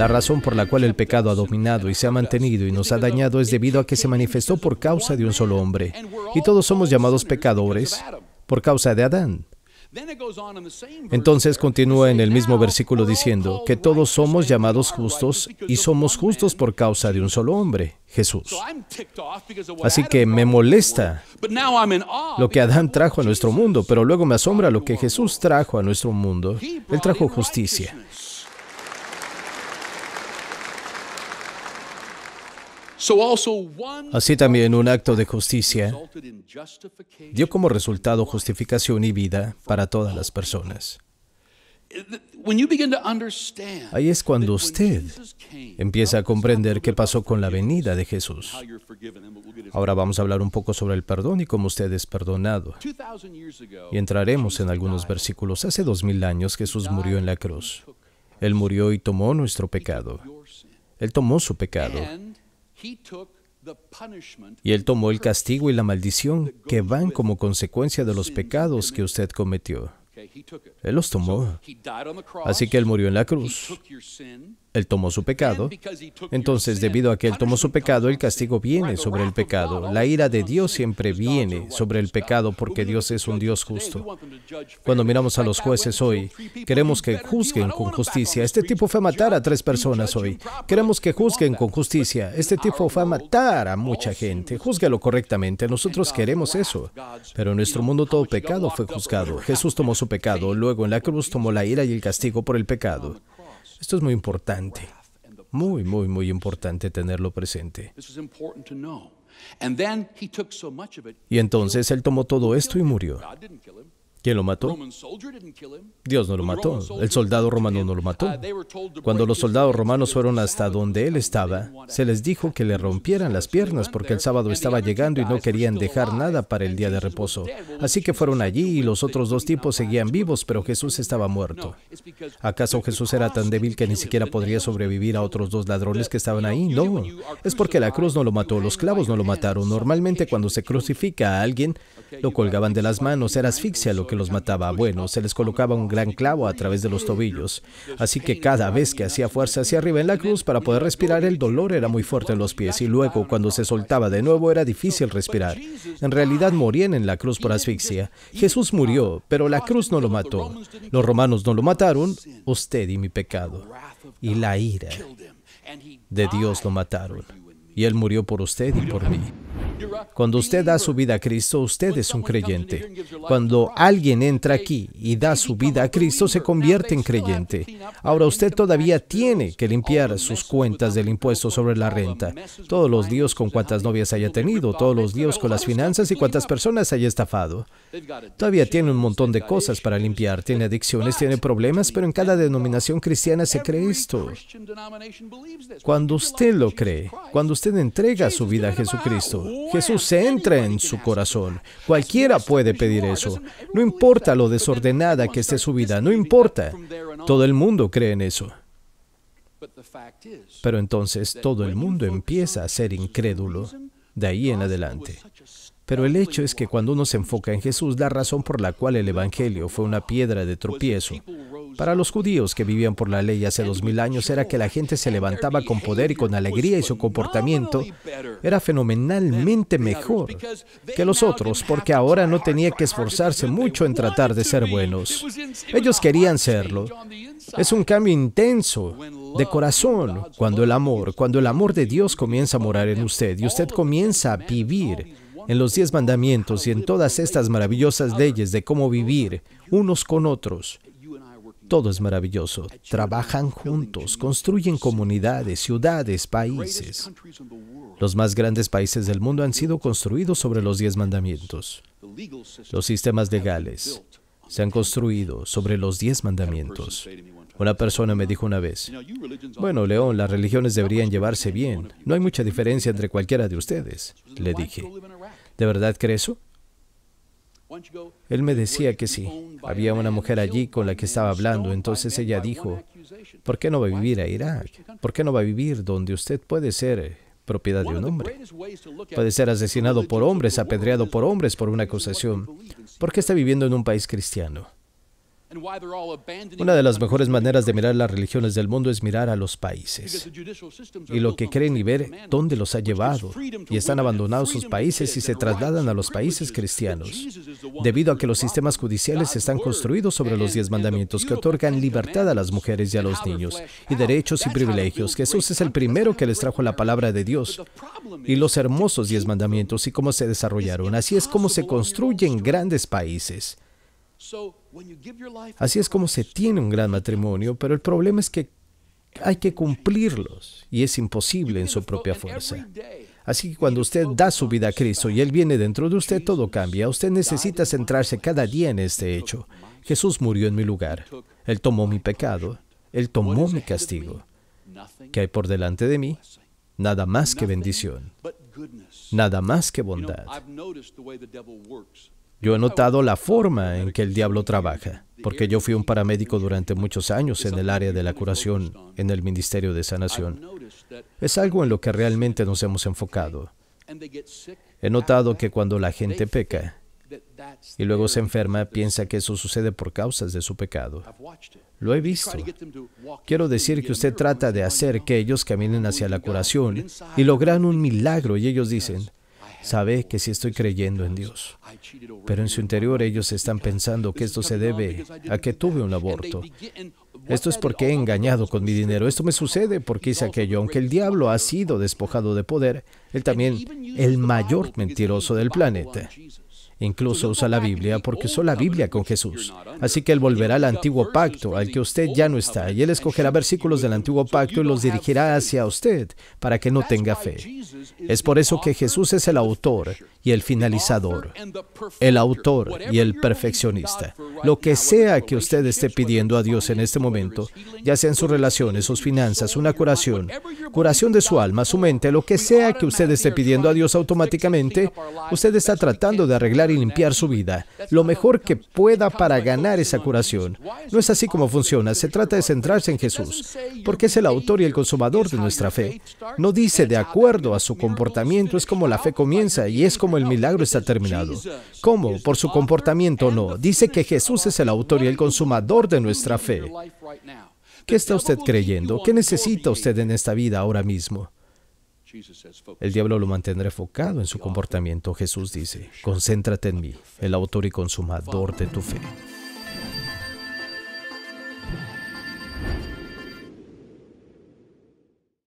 La razón por la cual el pecado ha dominado y se ha mantenido y nos ha dañado es debido a que se manifestó por causa de un solo hombre. Y todos somos llamados pecadores por causa de Adán. Entonces continúa en el mismo versículo diciendo que todos somos llamados justos y somos justos por causa de un solo hombre, Jesús. Así que me molesta lo que Adán trajo a nuestro mundo, pero luego me asombra lo que Jesús trajo a nuestro mundo. Él trajo justicia. Así también un acto de justicia dio como resultado justificación y vida para todas las personas. Ahí es cuando usted empieza a comprender qué pasó con la venida de Jesús. Ahora vamos a hablar un poco sobre el perdón y cómo usted es perdonado. Y entraremos en algunos versículos. Hace dos mil años Jesús murió en la cruz. Él murió y tomó nuestro pecado. Él tomó su pecado y Él tomó el castigo y la maldición que van como consecuencia de los pecados que usted cometió. Él los tomó. Así que Él murió en la cruz. Él tomó su pecado. Entonces, debido a que Él tomó su pecado, el castigo viene sobre el pecado. La ira de Dios siempre viene sobre el pecado porque Dios es un Dios justo. Cuando miramos a los jueces hoy, queremos que juzguen con justicia. Este tipo fue a matar a tres personas hoy. Queremos que juzguen con justicia. Este tipo fue a matar a mucha gente. Júzgalo correctamente. Nosotros queremos eso. Pero en nuestro mundo todo pecado fue juzgado. Jesús tomó su pecado luego en la cruz tomó la ira y el castigo por el pecado. Esto es muy importante, muy, muy, muy importante tenerlo presente. Y entonces Él tomó todo esto y murió. ¿Quién lo mató? Dios no lo mató. El soldado romano no lo mató. Uh, cuando los soldados romanos fueron hasta donde él estaba, se les dijo que le rompieran las piernas porque el sábado estaba llegando y no querían dejar nada para el día de reposo. Así que fueron allí y los otros dos tipos seguían vivos, pero Jesús estaba muerto. ¿Acaso Jesús era tan débil que ni siquiera podría sobrevivir a otros dos ladrones que estaban ahí? No. Es porque la cruz no lo mató, los clavos no lo mataron. Normalmente cuando se crucifica a alguien, lo colgaban de las manos, era asfixia lo que que los mataba. Bueno, se les colocaba un gran clavo a través de los tobillos, así que cada vez que hacía fuerza hacia arriba en la cruz para poder respirar, el dolor era muy fuerte en los pies y luego cuando se soltaba de nuevo era difícil respirar. En realidad morían en la cruz por asfixia. Jesús murió, pero la cruz no lo mató. Los romanos no lo mataron, usted y mi pecado. Y la ira de Dios lo mataron. Y Él murió por usted y por mí. Cuando usted da su vida a Cristo, usted es un creyente. Cuando alguien entra aquí y da su vida a Cristo, se convierte en creyente. Ahora usted todavía tiene que limpiar sus cuentas del impuesto sobre la renta. Todos los días con cuántas novias haya tenido, todos los días con las finanzas y cuántas personas haya estafado. Todavía tiene un montón de cosas para limpiar. Tiene adicciones, tiene problemas, pero en cada denominación cristiana se cree esto. Cuando usted lo cree, cuando usted entrega su vida a Jesucristo, Jesús se entra en su corazón. Cualquiera puede pedir eso. No importa lo desordenada que esté su vida, no importa. Todo el mundo cree en eso. Pero entonces todo el mundo empieza a ser incrédulo de ahí en adelante. Pero el hecho es que cuando uno se enfoca en Jesús, la razón por la cual el Evangelio fue una piedra de tropiezo para los judíos que vivían por la ley hace dos mil años era que la gente se levantaba con poder y con alegría y su comportamiento era fenomenalmente mejor que los otros porque ahora no tenía que esforzarse mucho en tratar de ser buenos. Ellos querían serlo. Es un cambio intenso de corazón cuando el amor, cuando el amor de Dios comienza a morar en usted y usted comienza a vivir en los diez mandamientos y en todas estas maravillosas leyes de cómo vivir unos con otros. Todo es maravilloso. Trabajan juntos, construyen comunidades, ciudades, países. Los más grandes países del mundo han sido construidos sobre los diez mandamientos. Los sistemas legales se han construido sobre los diez mandamientos. Una persona me dijo una vez, bueno, León, las religiones deberían llevarse bien. No hay mucha diferencia entre cualquiera de ustedes. Le dije, ¿de verdad crees eso? Él me decía que sí. Había una mujer allí con la que estaba hablando, entonces ella dijo, ¿por qué no va a vivir a Irak? ¿Por qué no va a vivir donde usted puede ser eh, propiedad de un hombre? Puede ser asesinado por hombres, apedreado por hombres por una acusación. ¿Por qué está viviendo en un país cristiano? Una de las mejores maneras de mirar las religiones del mundo es mirar a los países y lo que creen y ver dónde los ha llevado y están abandonados sus países y se trasladan a los países cristianos debido a que los sistemas judiciales están construidos sobre los diez mandamientos que otorgan libertad a las mujeres y a los niños y derechos y privilegios. Jesús es el primero que les trajo la palabra de Dios y los hermosos diez mandamientos y cómo se desarrollaron. Así es como se construyen grandes países. Así es como se tiene un gran matrimonio, pero el problema es que hay que cumplirlos y es imposible en su propia fuerza. Así que cuando usted da su vida a Cristo y Él viene dentro de usted, todo cambia. Usted necesita centrarse cada día en este hecho. Jesús murió en mi lugar. Él tomó mi pecado. Él tomó mi castigo. ¿Qué hay por delante de mí? Nada más que bendición. Nada más que bondad. Yo he notado la forma en que el diablo trabaja, porque yo fui un paramédico durante muchos años en el área de la curación, en el Ministerio de Sanación. Es algo en lo que realmente nos hemos enfocado. He notado que cuando la gente peca y luego se enferma, piensa que eso sucede por causas de su pecado. Lo he visto. Quiero decir que usted trata de hacer que ellos caminen hacia la curación y logran un milagro y ellos dicen, sabe que sí estoy creyendo en Dios. Pero en su interior ellos están pensando que esto se debe a que tuve un aborto. Esto es porque he engañado con mi dinero. Esto me sucede porque hice aquello. Aunque el diablo ha sido despojado de poder, él también el mayor mentiroso del planeta. Incluso usa la Biblia porque usó la Biblia con Jesús. Así que Él volverá al antiguo pacto, al que usted ya no está, y Él escogerá versículos del antiguo pacto y los dirigirá hacia usted para que no tenga fe. Es por eso que Jesús es el autor y el finalizador, el autor y el perfeccionista. Lo que sea que usted esté pidiendo a Dios en este momento, ya sean en sus relaciones, sus finanzas, una curación, curación de su alma, su mente, lo que sea que usted esté pidiendo a Dios automáticamente, usted está tratando de arreglar y limpiar su vida lo mejor que pueda para ganar esa curación. No es así como funciona, se trata de centrarse en Jesús, porque es el autor y el consumador de nuestra fe. No dice de acuerdo a su comportamiento, es como la fe comienza y es como el milagro está terminado. ¿Cómo? Por su comportamiento no. Dice que Jesús es el autor y el consumador de nuestra fe. ¿Qué está usted creyendo? ¿Qué necesita usted en esta vida ahora mismo? El diablo lo mantendrá enfocado en su comportamiento. Jesús dice, concéntrate en mí, el autor y consumador de tu fe.